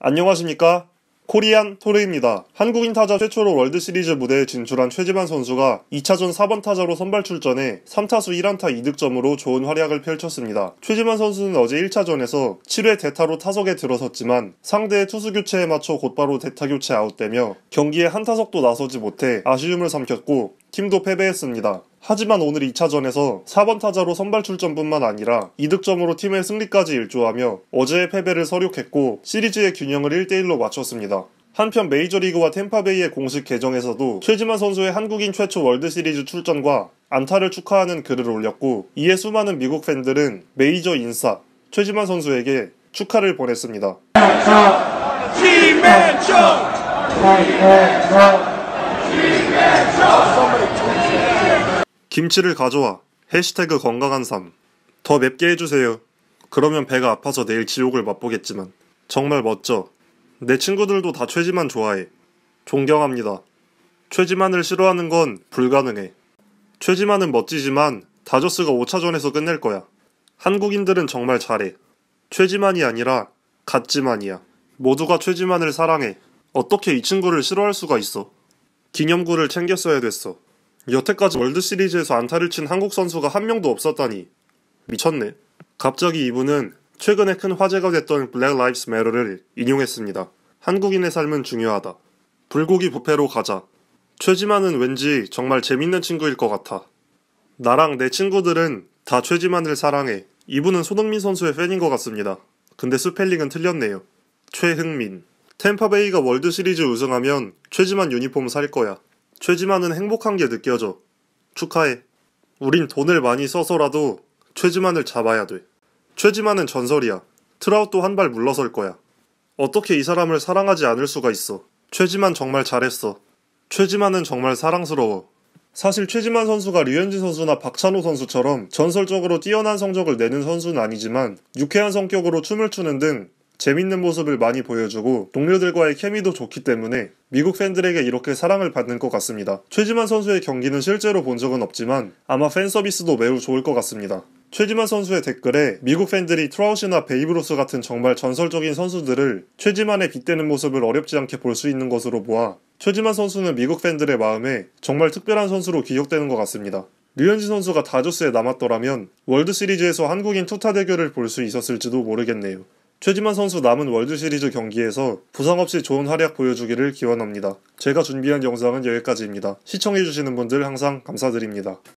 안녕하십니까? 코리안 토르입니다. 한국인 타자 최초로 월드시리즈 무대에 진출한 최지만 선수가 2차전 4번 타자로 선발 출전해 3타수 1안타 2득점으로 좋은 활약을 펼쳤습니다. 최지만 선수는 어제 1차전에서 7회 대타로 타석에 들어섰지만 상대의 투수 교체에 맞춰 곧바로 대타 교체 아웃되며 경기에 한 타석도 나서지 못해 아쉬움을 삼켰고 팀도 패배했습니다. 하지만 오늘 2차전에서 4번 타자로 선발 출전뿐만 아니라 이득점으로 팀의 승리까지 일조하며 어제의 패배를 서륙했고 시리즈의 균형을 1대1로 맞췄습니다. 한편 메이저리그와 템파베이의 공식 계정에서도 최지만 선수의 한국인 최초 월드시리즈 출전과 안타를 축하하는 글을 올렸고 이에 수많은 미국 팬들은 메이저 인사 최지만 선수에게 축하를 보냈습니다. 팀맨 김치를 가져와. 해시태그 건강한 삶. 더 맵게 해주세요. 그러면 배가 아파서 내일 지옥을 맛보겠지만. 정말 멋져. 내 친구들도 다 최지만 좋아해. 존경합니다. 최지만을 싫어하는 건 불가능해. 최지만은 멋지지만 다저스가 5차전에서 끝낼 거야. 한국인들은 정말 잘해. 최지만이 아니라 같지만이야. 모두가 최지만을 사랑해. 어떻게 이 친구를 싫어할 수가 있어? 기념구를 챙겼어야 됐어. 여태까지 월드 시리즈에서 안타를 친 한국 선수가 한 명도 없었다니. 미쳤네. 갑자기 이분은 최근에 큰 화제가 됐던 블랙 라이브스 메러를 인용했습니다. 한국인의 삶은 중요하다. 불고기 부패로 가자. 최지만은 왠지 정말 재밌는 친구일 것 같아. 나랑 내 친구들은 다 최지만을 사랑해. 이분은 손흥민 선수의 팬인 것 같습니다. 근데 스펠링은 틀렸네요. 최흥민. 템파베이가 월드시리즈 우승하면 최지만 유니폼 살 거야. 최지만은 행복한 게 느껴져. 축하해. 우린 돈을 많이 써서라도 최지만을 잡아야 돼. 최지만은 전설이야. 트라우도 한 발 물러설 거야. 어떻게 이 사람을 사랑하지 않을 수가 있어. 최지만 정말 잘했어. 최지만은 정말 사랑스러워. 사실 최지만 선수가 류현진 선수나 박찬호 선수처럼 전설적으로 뛰어난 성적을 내는 선수는 아니지만 유쾌한 성격으로 춤을 추는 등 재밌는 모습을 많이 보여주고 동료들과의 케미도 좋기 때문에 미국 팬들에게 이렇게 사랑을 받는 것 같습니다. 최지만 선수의 경기는 실제로 본 적은 없지만 아마 팬 서비스도 매우 좋을 것 같습니다. 최지만 선수의 댓글에 미국 팬들이 트라우시나 베이브로스 같은 정말 전설적인 선수들을 최지만의 빗대는 모습을 어렵지 않게 볼 수 있는 것으로 보아 최지만 선수는 미국 팬들의 마음에 정말 특별한 선수로 기억되는 것 같습니다. 류현진 선수가 다저스에 남았더라면 월드시리즈에서 한국인 투타 대결을 볼 수 있었을지도 모르겠네요. 최지만 선수 남은 월드시리즈 경기에서 부상 없이 좋은 활약 보여주기를 기원합니다. 제가 준비한 영상은 여기까지입니다. 시청해주시는 분들 항상 감사드립니다.